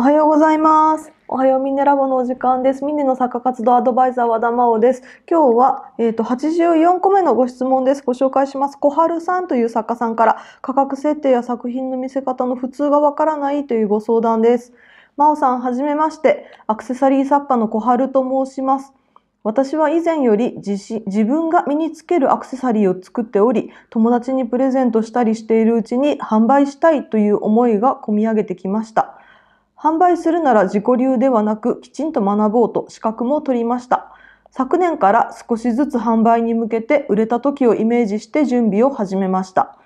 おはようございます。おはようミネラボのお時間です。ミネの作家活動アドバイザー和田真央です。今日は、えっ、ー、と、84個目のご質問です。ご紹介します。小春さんという作家さんから価格設定や作品の見せ方の普通がわからないというご相談です。真央さん、はじめまして。アクセサリー作家の小春と申します。私は以前より自分が身につけるアクセサリーを作っており友達にプレゼントしたりしているうちに販売したいという思いが込み上げてきました販売するなら自己流ではなくきちんと学ぼうと資格も取りました。昨年から少しずつ販売に向けて売れた時をイメージして準備を始めました。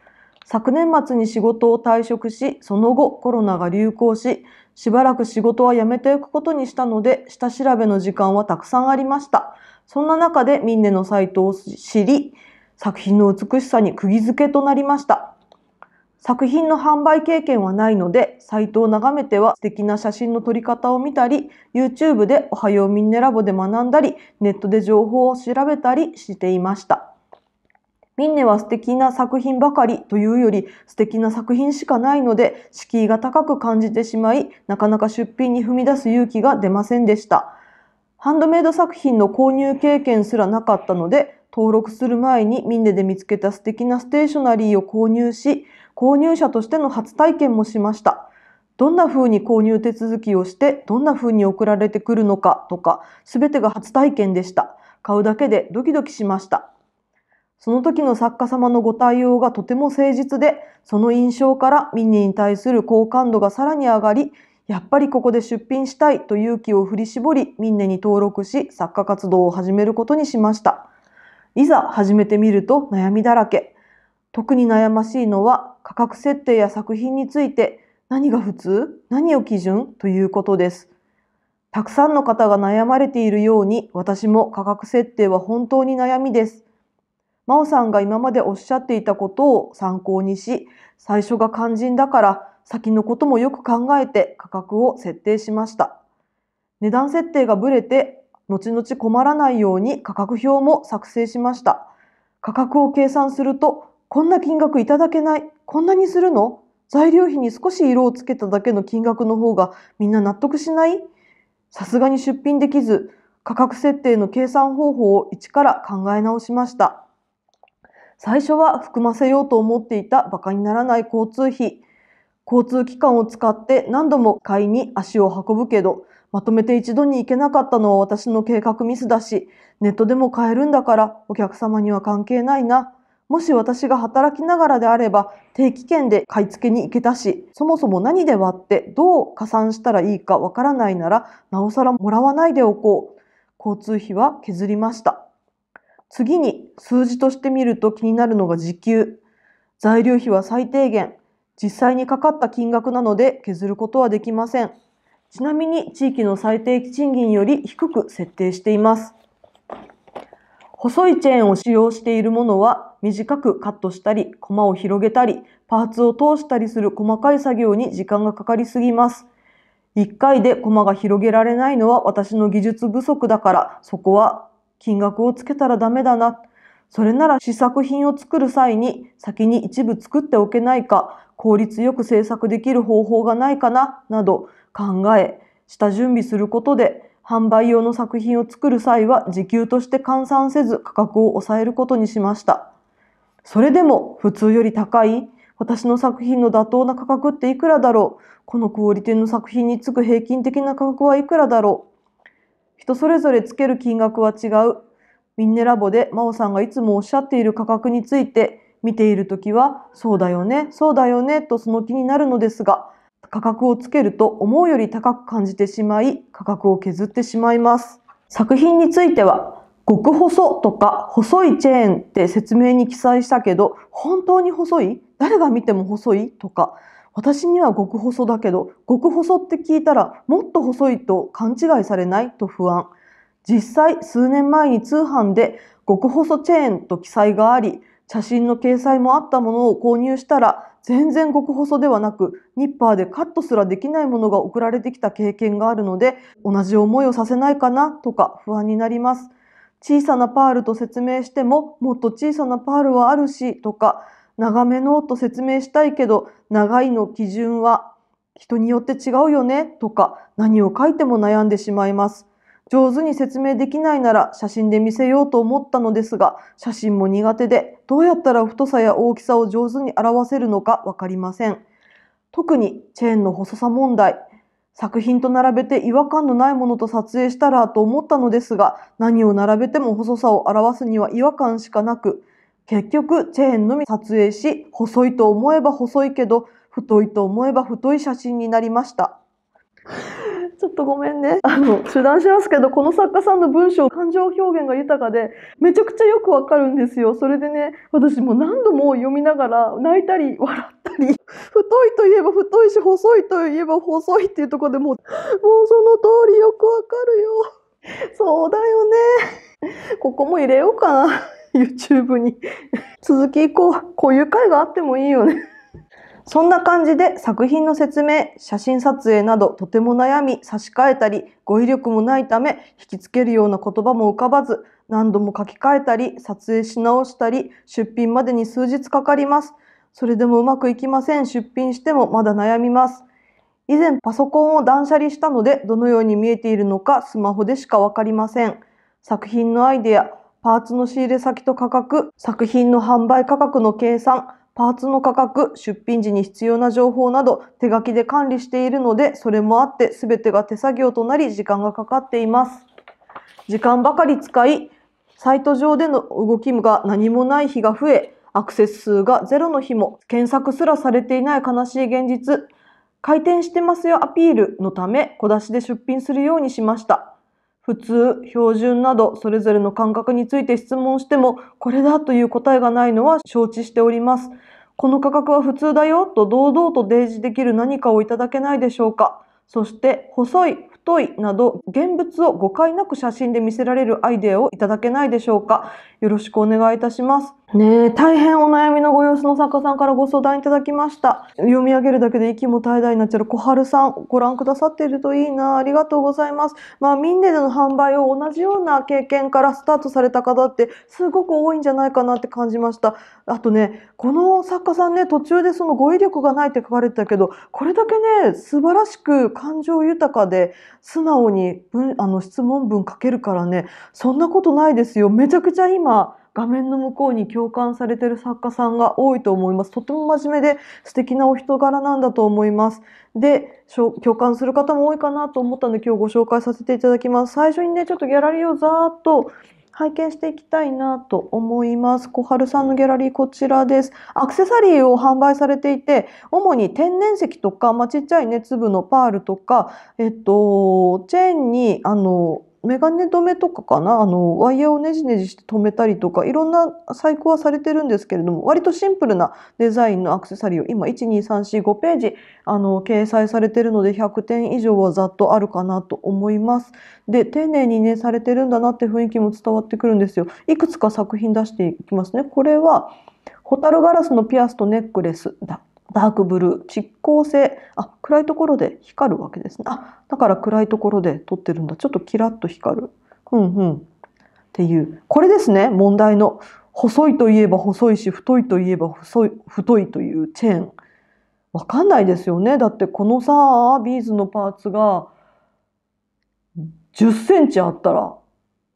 昨年末に仕事を退職し、その後コロナが流行し、しばらく仕事は辞めていくことにしたので、下調べの時間はたくさんありました。そんな中でミンネのサイトを知り、作品の美しさに釘付けとなりました。作品の販売経験はないので、サイトを眺めては素敵な写真の撮り方を見たり、YouTube でおはようミンネラボで学んだり、ネットで情報を調べたりしていました。みんねは素敵な作品ばかりというより素敵な作品しかないので敷居が高く感じてしまいなかなか出品に踏み出す勇気が出ませんでしたハンドメイド作品の購入経験すらなかったので登録する前にみんねで見つけた素敵なステーショナリーを購入し購入者としての初体験もしました。どんな風に購入手続きをして、どんな風に送られてくるのかとか、すべてが初体験でした。買うだけでドキドキしました。その時の作家様のご対応がとても誠実で、その印象からミニに対する好感度がさらに上がり、やっぱりここで出品したいと勇気を振り絞り、ミンネに登録し、作家活動を始めることにしました。いざ始めてみると悩みだらけ。特に悩ましいのは価格設定や作品について何が普通何を基準ということです。たくさんの方が悩まれているように私も価格設定は本当に悩みです。真央さんが今までおっしゃっていたことを参考にし最初が肝心だから先のこともよく考えて価格を設定しました。値段設定がぶれて後々困らないように価格表も作成しました。価格を計算するとこんな金額いただけないこんなにするの材料費に少し色をつけただけの金額の方がみんな納得しないさすがに出品できず、価格設定の計算方法を一から考え直しました。最初は含ませようと思っていた馬鹿にならない交通費。交通機関を使って何度も買いに足を運ぶけど、まとめて一度に行けなかったのは私の計画ミスだし、ネットでも買えるんだからお客様には関係ないな。もし私が働きながらであれば定期券で買い付けに行けたし、そもそも何で割ってどう加算したらいいかわからないなら、なおさらもらわないでおこう。交通費は削りました。次に数字として見ると気になるのが時給。材料費は最低限、実際にかかった金額なので削ることはできません。ちなみに地域の最低賃金より低く設定しています。細いチェーンを使用しているものは短くカットしたり、コマを広げたり、パーツを通したりする細かい作業に時間がかかりすぎます。1回でコマが広げられないのは私の技術不足だから、そこは金額をつけたらダメだな。それなら試作品を作る際に先に一部作っておけないか、効率よく制作できる方法がないかな、など考え、下準備することで、販売用の作品を作る際は時給として換算せず価格を抑えることにしました。それでも普通より高い私の作品の妥当な価格っていくらだろうこのクオリティの作品につく平均的な価格はいくらだろう人それぞれつける金額は違う。ミンネラボで真央さんがいつもおっしゃっている価格について見ている時はそうだよね、そうだよねとその気になるのですが価格をつけると思うより高く感じてしまい価格を削ってしまいます。作品については極細とか細いチェーンって説明に記載したけど、本当に細い誰が見ても細いとか、私には極細だけど、極細って聞いたらもっと細いと勘違いされないと不安。実際数年前に通販で極細チェーンと記載があり、写真の掲載もあったものを購入したら、全然極細ではなく、ニッパーでカットすらできないものが送られてきた経験があるので、同じ思いをさせないかなとか不安になります。小さなパールと説明してももっと小さなパールはあるしとか長めのと説明したいけど長いの基準は人によって違うよねとか何を書いても悩んでしまいます。上手に説明できないなら写真で見せようと思ったのですが写真も苦手でどうやったら太さや大きさを上手に表せるのかわかりません。特にチェーンの細さ問題作品と並べて違和感のないものと撮影したらと思ったのですが、何を並べても細さを表すには違和感しかなく、結局チェーンのみ撮影し、細いと思えば細いけど、太いと思えば太い写真になりました。ちょっとごめんね。あの、手段しますけど、この作家さんの文章、感情表現が豊かで、めちゃくちゃよくわかるんですよ。それでね、私もう何度も読みながら、泣いたり、笑ったり、太いといえば太いし、細いといえば細いっていうところでもう、もうその通りよくわかるよ。そうだよね。ここも入れようかな。YouTube に。続きこう。こういう回があってもいいよね。そんな感じで作品の説明、写真撮影などとても悩み、差し替えたり、語彙力もないため、引きつけるような言葉も浮かばず、何度も書き換えたり、撮影し直したり、出品までに数日かかります。それでもうまくいきません。出品してもまだ悩みます。以前パソコンを断捨離したので、どのように見えているのかスマホでしかわかりません。作品のアイデア、パーツの仕入れ先と価格、作品の販売価格の計算、パーツの価格、出品時に必要な情報など手書きで管理しているので、それもあって全てが手作業となり時間がかかっています。時間ばかり使い、サイト上での動きが何もない日が増え、アクセス数がゼロの日も、検索すらされていない悲しい現実、回転してますよアピールのため、小出しで出品するようにしました。普通、標準などそれぞれの感覚について質問してもこれだという答えがないのは承知しております。この価格は普通だよと堂々と提示できる何かをいただけないでしょうか。そして細い、太いなど現物を誤解なく写真で見せられるアイデアをいただけないでしょうか。よろしくお願いいたします。ねえ、大変お悩みのご様子の作家さんからご相談いただきました。読み上げるだけで息も怠惰になっちゃう小春さん、ご覧くださっているといいな。ありがとうございます。まあ、ミンデでの販売を同じような経験からスタートされた方ってすごく多いんじゃないかなって感じました。あとね、この作家さんね、途中でその語彙力がないって書かれてたけど、これだけね、素晴らしく感情豊かで、素直にあの質問文書けるからね、そんなことないですよ。めちゃくちゃ今、画面の向こうに共感されてる作家さんが多いと思います。とても真面目で素敵なお人柄なんだと思います。で、共感する方も多いかなと思ったので今日ご紹介させていただきます。最初にね、ちょっとギャラリーをざーっと拝見していきたいなと思います。小春さんのギャラリーこちらです。アクセサリーを販売されていて、主に天然石とか、まあ、ちっちゃいね、粒のパールとか、えっと、チェーンに、あの、メガネ留めとかかなあのワイヤーをねじねじして留めたりとかいろんな細工はされてるんですけれども割とシンプルなデザインのアクセサリーを今12345ページあの掲載されてるので100点以上はざっとあるかなと思います。で丁寧にねされてるんだなって雰囲気も伝わってくるんですよ。いくつか作品出していきますね。これは蛍ガラスのピアスとネックレスだダークブルー、蓄光性。あ、暗いところで光るわけですね。あ、だから暗いところで撮ってるんだ。ちょっとキラッと光る。うんうん。っていう。これですね、問題の。細いといえば細いし、太いといえば細い、太いというチェーン。わかんないですよね。だってこのさ、ビーズのパーツが10センチあったら、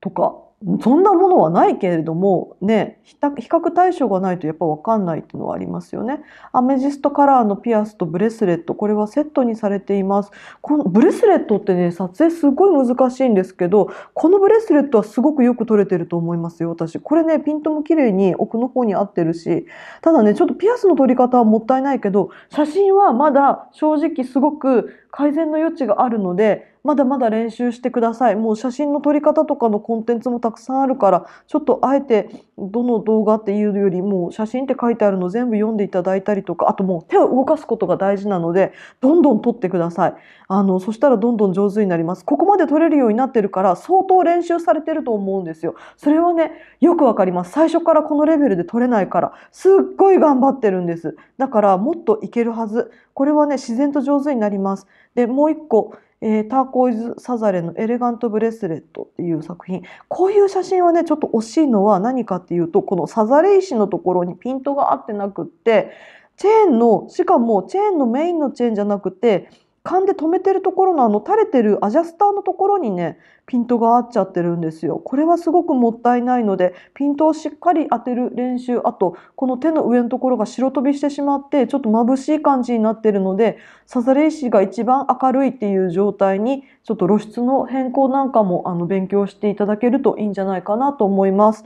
とか、そんなものはないけれどもね比較対象がないとやっぱ分かんないっていうのはありますよね。アメジストカラーのピアスとブレスレットこれはセットにされています。このブレスレットってね撮影すごい難しいんですけどこのブレスレットはすごくよく撮れてると思いますよ私。これねピントも綺麗に奥の方に合ってるしただねちょっとピアスの撮り方はもったいないけど写真はまだ正直すごく改善の余地があるのでまだまだ練習してくださいもう写真の撮り方とかのコンテンツもたくさんあるからちょっとあえてどの動画っていうよりも写真って書いてあるの全部読んでいただいたりとかあともう手を動かすことが大事なのでどんどん撮ってくださいあのそしたらどんどん上手になりますここまで撮れるようになってるから相当練習されてると思うんですよそれはねよくわかります最初からこのレベルで撮れないからすっごい頑張ってるんですだからもっといけるはずこれはね自然と上手になりますでもう一個、えー、ターコイズ・サザレの「エレガント・ブレスレット」っていう作品こういう写真はねちょっと惜しいのは何かっていうとこのサザレ石のところにピントが合ってなくってチェーンのしかもチェーンのメインのチェーンじゃなくて勘で止めてるところのあの垂れてるアジャスターのところにねピントが合っちゃってるんですよ。これはすごくもったいないのでピントをしっかり当てる練習あとこの手の上のところが白飛びしてしまってちょっと眩しい感じになってるのでサザレ石が一番明るいっていう状態にちょっと露出の変更なんかもあの勉強していただけるといいんじゃないかなと思います。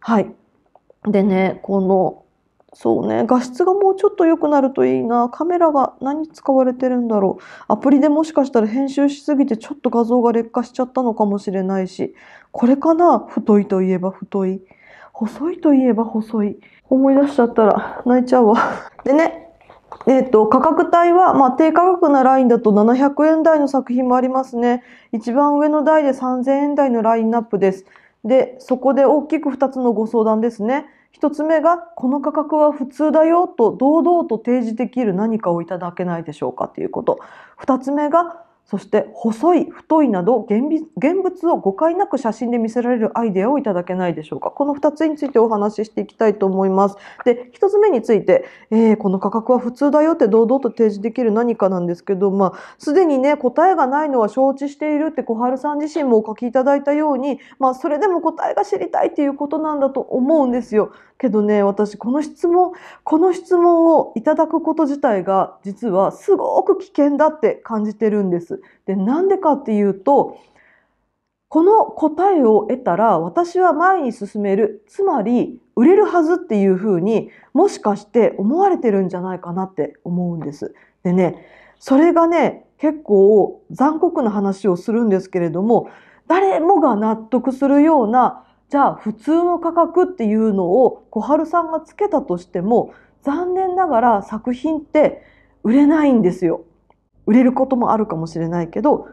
はい。でね、このそうね画質がもうちょっと良くなるといいなカメラが何使われてるんだろうアプリでもしかしたら編集しすぎてちょっと画像が劣化しちゃったのかもしれないしこれかな太いといえば太い細いといえば細い思い出しちゃったら泣いちゃうわ でねえーと、と価格帯は、まあ、低価格なラインだと700円台の作品もありますね一番上の台で3000円台のラインナップですでそこで大きく2つのご相談ですね一つ目がこの価格は普通だよと堂々と提示できる何かをいただけないでしょうかということ二つ目がそして細い太いなど現物を誤解なく写真で見せられるアイデアをいただけないでしょうかこの2つについてお話ししていきたいと思います。で1つ目について、えー、この価格は普通だよって堂々と提示できる何かなんですけど、まあ、すでにね答えがないのは承知しているって小春さん自身もお書きいただいたように、まあ、それでも答えが知りたいっていうことなんだと思うんですよ。けどね私この質問この質問をいただくこと自体が実はすごく危険だって感じてるんです。。で、なんでかっていうと、この答えを得たら私は前に進める。つまり、売れるはずっていうふうにもしかして思われてるんじゃないかなって思うんです。でね、それがね、結構残酷な話をするんですけれども、誰もが納得するような、じゃあ普通の価格っていうのを小春さんがつけたとしても、残念ながら作品って売れないんですよ。売れることもあるかもしれないけど、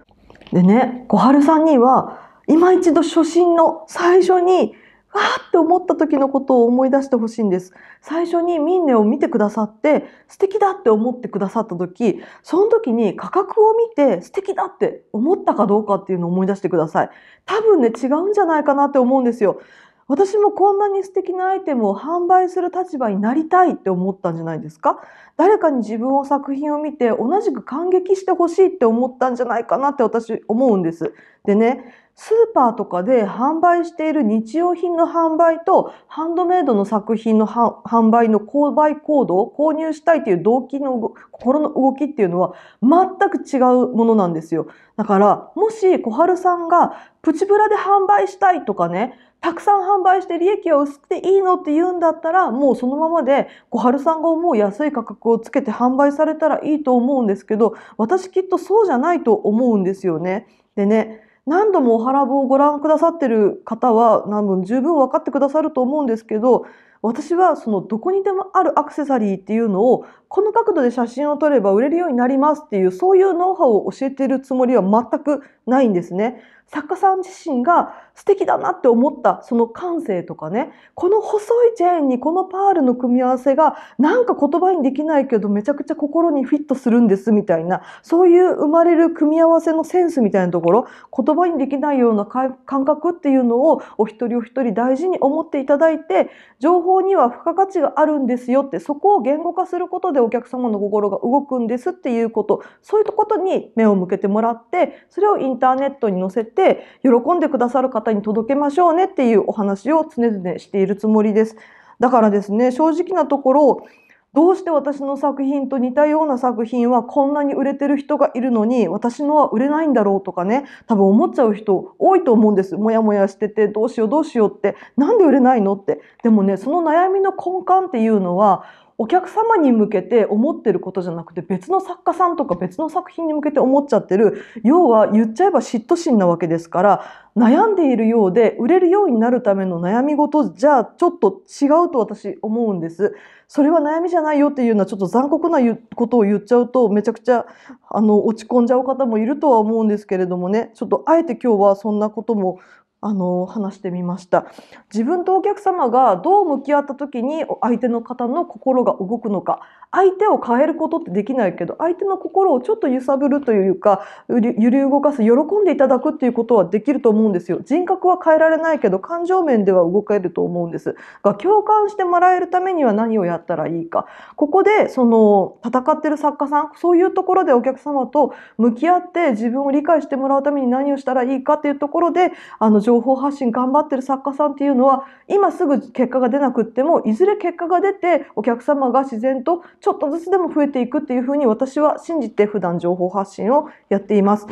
でね、小春さんには、今一度初心の最初に、わーって思った時のことを思い出してほしいんです。最初にミンネを見てくださって、素敵だって思ってくださった時、その時に価格を見て素敵だって思ったかどうかっていうのを思い出してください。多分ね、違うんじゃないかなって思うんですよ。私もこんなに素敵なアイテムを販売する立場になりたいって思ったんじゃないですか誰かに自分を作品を見て同じく感激してほしいって思ったんじゃないかなって私思うんです。でねスーパーとかで販売している日用品の販売とハンドメイドの作品の販売の購買行動購入したいという動機の心の動きっていうのは全く違うものなんですよ。だからもし小春さんがプチブラで販売したいとかねたくさん販売して利益は薄くていいのって言うんだったらもうそのままで小春さんが思う安い価格をつけて販売されたらいいと思うんですけど私きっとそうじゃないと思うんですよね。でね何度もおはらぼをご覧くださってる方は多分十分分かってくださると思うんですけど私はそのどこにでもあるアクセサリーっていうのをこの角度で写真を撮れば売れるようになりますっていうそういうノウハウを教えてるつもりは全くないんですね。作家さん自身が素敵だなって思ったその感性とかね、この細いチェーンにこのパールの組み合わせがなんか言葉にできないけどめちゃくちゃ心にフィットするんですみたいな、そういう生まれる組み合わせのセンスみたいなところ、言葉にできないような感覚っていうのをお一人お一人大事に思っていただいて、情報には付加価値があるんですよって、そこを言語化することでお客様の心が動くんですっていうこと、そういうことに目を向けてもらって、それをインターネットに載せてって喜んでくださる方に届けましょうねっていうお話を常々しているつもりです。だからですね正直なところどうして私の作品と似たような作品はこんなに売れてる人がいるのに私のは売れないんだろうとかね多分思っちゃう人多いと思うんですモヤモヤしててどうしようどうしようって何で売れないのってでもねその悩みの根幹っていうのはお客様に向けて思ってることじゃなくて別の作家さんとか別の作品に向けて思っちゃってる要は言っちゃえば嫉妬心なわけですから悩んでいるようで売れるようになるための悩み事じゃあちょっと違うと私思うんです。それは悩みじゃないよっていうのはちょっと残酷なことを言っちゃうとめちゃくちゃあの落ち込んじゃう方もいるとは思うんですけれどもねちょっとあえて今日はそんなこともあの話してみました自分とお客様がどう向き合った時に相手の方の心が動くのか相手を変えることってできないけど相手の心をちょっと揺さぶるというか揺り動かす喜んでいただくっていうことはできると思うんですよ人格は変えられないけど感情面では動けると思うんですが共感してもらえるためには何をやったらいいかここでその戦ってる作家さんそういうところでお客様と向き合って自分を理解してもらうために何をしたらいいかっていうところであの情情報発信頑張ってる作家さんっていうのは今すぐ結果が出なくってもいずれ結果が出てお客様が自然とちょっとずつでも増えていくっていうふうに私は信じて普段情報発信をやっています。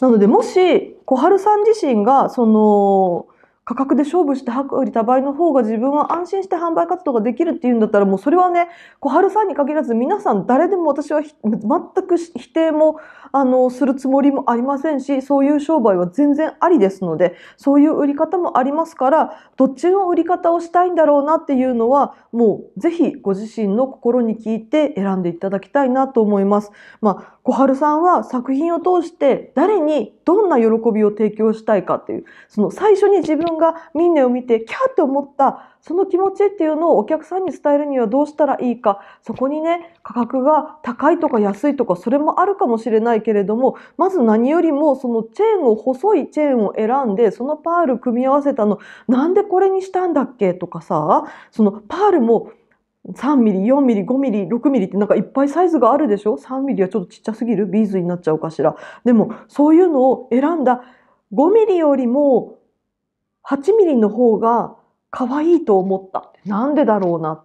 なのでもし小春さん自身がその価格で勝負して薄利多売の方が自分は安心して販売活動ができるっていうんだったらもうそれはね小春さんに限らず皆さん誰でも私は全く否定もあのするつもりもありませんしそういう商売は全然ありですのでそういう売り方もありますからどっちの売り方をしたいんだろうなっていうのはもうぜひご自身の心に聞いて選んでいただきたいなと思います。まあ、小春さんは作品を通して誰にどんな喜びを提供したいかっていうその最初に自分がミンネを見てキャーって思ったその気持ちっていうのをお客さんに伝えるにはどうしたらいいかそこにね価格が高いとか安いとかそれもあるかもしれないけれどもまず何よりもそのチェーンを細いチェーンを選んでそのパール組み合わせたのなんでこれにしたんだっけとかさそのパールも3 m m 4 m m 5 m m 6 m m ってなんかいっぱいサイズがあるでしょ3 m m はちょっとちっちゃすぎるビーズになっちゃうかしらでもそういうのを選んだ5 m m よりも8ミリの方が可愛いと思った。なんでだろうな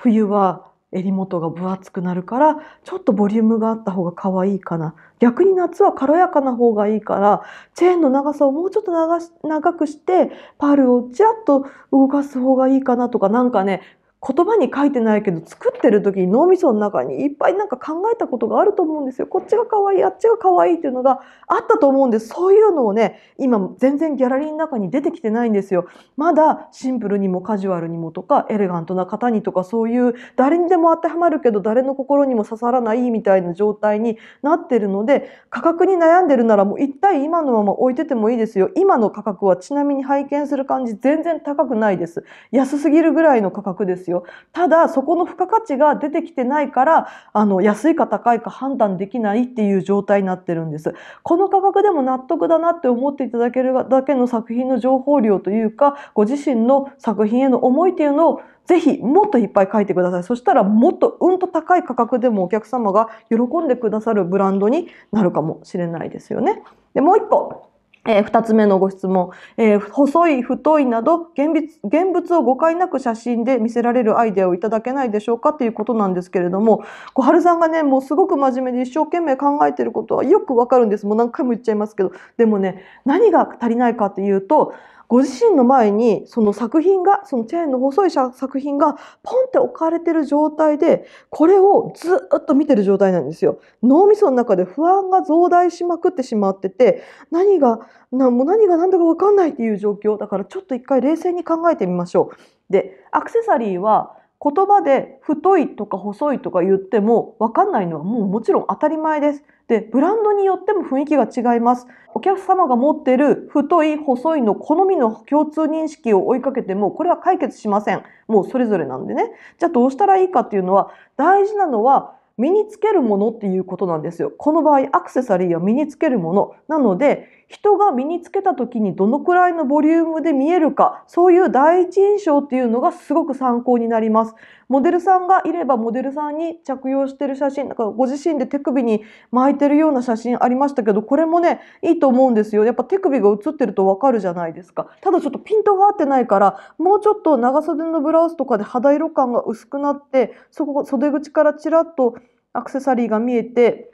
冬は襟元が分厚くなるからちょっとボリュームがあった方が可愛いかな逆に夏は軽やかな方がいいからチェーンの長さをもうちょっと長くしてパールをちらっと動かす方がいいかなとかなんかね言葉に書いてないけど作ってる時に脳みその中にいっぱいなんか考えたことがあると思うんですよ。こっちが可愛いあっちが可愛いっていうのがあったと思うんですそういうのをね今全然ギャラリーの中に出てきてないんですよ。まだシンプルにもカジュアルにもとかエレガントな方にとかそういう誰にでも当てはまるけど誰の心にも刺さらないみたいな状態になってるので価格に悩んでるならもう一体今のまま置いててもいいですよ。今の価格はちなみに拝見する感じ全然高くないです。安すぎるぐらいの価格ですですよ。ただ、そこの付加価値が出てきてないから、あの、安いか高いか判断できないっていう状態になってるんです。この価格でも納得だなって思っていただけるだけの作品の情報量というか、ご自身の作品への思いっていうのをぜひもっといっぱい書いてください。そしたらもっとうんと高い価格でもお客様が喜んでくださるブランドになるかもしれないですよね。で、もう一個。えー、二つ目のご質問、えー、細い、太いなど現物、現物を誤解なく写真で見せられるアイデアをいただけないでしょうかっていうことなんですけれども、小春さんがね、もうすごく真面目で一生懸命考えてることはよくわかるんです。もう何回も言っちゃいますけど。でもね、何が足りないかっていうと、ご自身の前にその作品がそのチェーンの細い作品がポンって置かれてる状態でこれをずっと見てる状態なんですよ。脳みその中で不安が増大しまくってしまってて何が何も何が何だかわかんないっていう状況だからちょっと一回冷静に考えてみましょう。でアクセサリーは言葉で太いとか細いとか言っても分かんないのはもうもちろん当たり前です。で、ブランドによっても雰囲気が違います。お客様が持ってる太い、細いの好みの共通認識を追いかけてもこれは解決しません。もうそれぞれなんでね。じゃあどうしたらいいかっていうのは大事なのは身につけるものっていうことなんですよ。この場合アクセサリーは身につけるものなので人が身につけた時にどのくらいのボリュームで見えるか、そういう第一印象っていうのがすごく参考になります。モデルさんがいればモデルさんに着用してる写真、なんかご自身で手首に巻いてるような写真ありましたけど、これもね、いいと思うんですよ。やっぱ手首が写ってるとわかるじゃないですか。ただちょっとピントが合ってないから、もうちょっと長袖のブラウスとかで肌色感が薄くなって、そこ袖口からちらっとアクセサリーが見えて、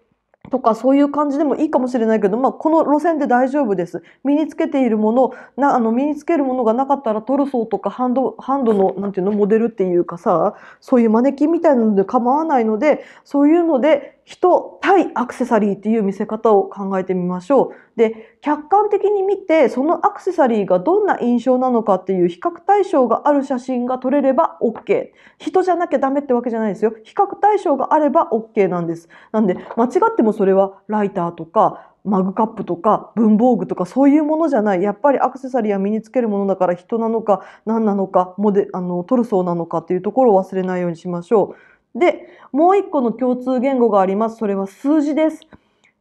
とかそういう感じでもいいかもしれないけど、まあ、この路線で大丈夫です。身につけているもの、なあの身につけるものがなかったらトルソーとかハンド、ハンドの、なんていうの、モデルっていうかさ、そういうマネキンみたいなので構わないので、そういうので、人対アクセサリーっていう見せ方を考えてみましょう。で、客観的に見てそのアクセサリーがどんな印象なのかっていう比較対象がある写真が撮れれば OK。人じゃなきゃダメってわけじゃないですよ。比較対象があれば OK なんです。なんで、間違ってもそれはライターとか、マグカップとか文房具とかそういうものじゃない。やっぱりアクセサリーは身につけるものだから人なのか何なのかモデあのトルソーなのかっていうところを忘れないようにしましょう。で、もう一個の共通言語があります。それは数字です。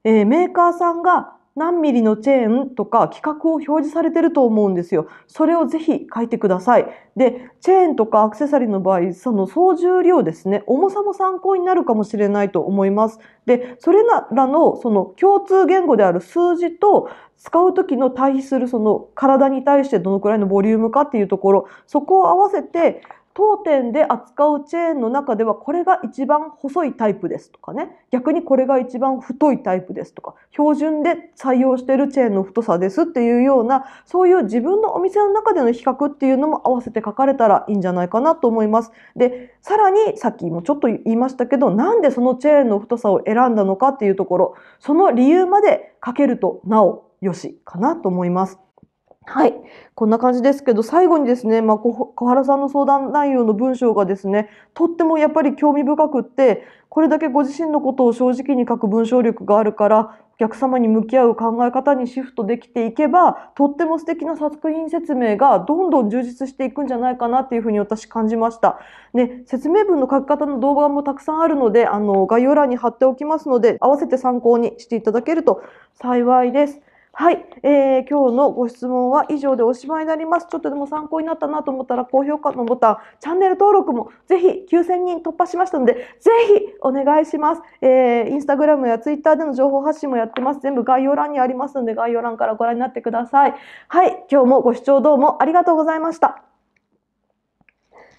えー、メーカーさんが何ミリのチェーンとか規格を表示されてると思うんですよ。それをぜひ書いてください。で、チェーンとかアクセサリーの場合、その総重量ですね、重さも参考になるかもしれないと思います。で、それらのその共通言語である数字と使う時の対比するその体に対してどのくらいのボリュームかっていうところ、そこを合わせて当店で扱うチェーンの中ではこれが一番細いタイプですとかね逆にこれが一番太いタイプですとか標準で採用しているチェーンの太さですっていうようなそういう自分のお店の中での比較っていうのも合わせて書かれたらいいんじゃないかなと思います。でさらにさっきもちょっと言いましたけどなんでそのチェーンの太さを選んだのかっていうところその理由まで書けるとなおよしかなと思います。はい。こんな感じですけど、最後にですね、まあ、小原さんの相談内容の文章がですね、とってもやっぱり興味深くって、これだけご自身のことを正直に書く文章力があるから、お客様に向き合う考え方にシフトできていけば、とっても素敵な作品説明がどんどん充実していくんじゃないかなっていうふうに私感じました。ね、説明文の書き方の動画もたくさんあるので、あの、概要欄に貼っておきますので、合わせて参考にしていただけると幸いです。はい、えー、今日のご質問は以上でおしまいになります。ちょっとでも参考になったなと思ったら高評価のボタン、チャンネル登録もぜひ9000人突破しましたので、ぜひお願いします。えー、インスタグラムやツイッターでの情報発信もやってます。全部概要欄にありますので、概要欄からご覧になってください。はい、今日もご視聴どうもありがとうございました。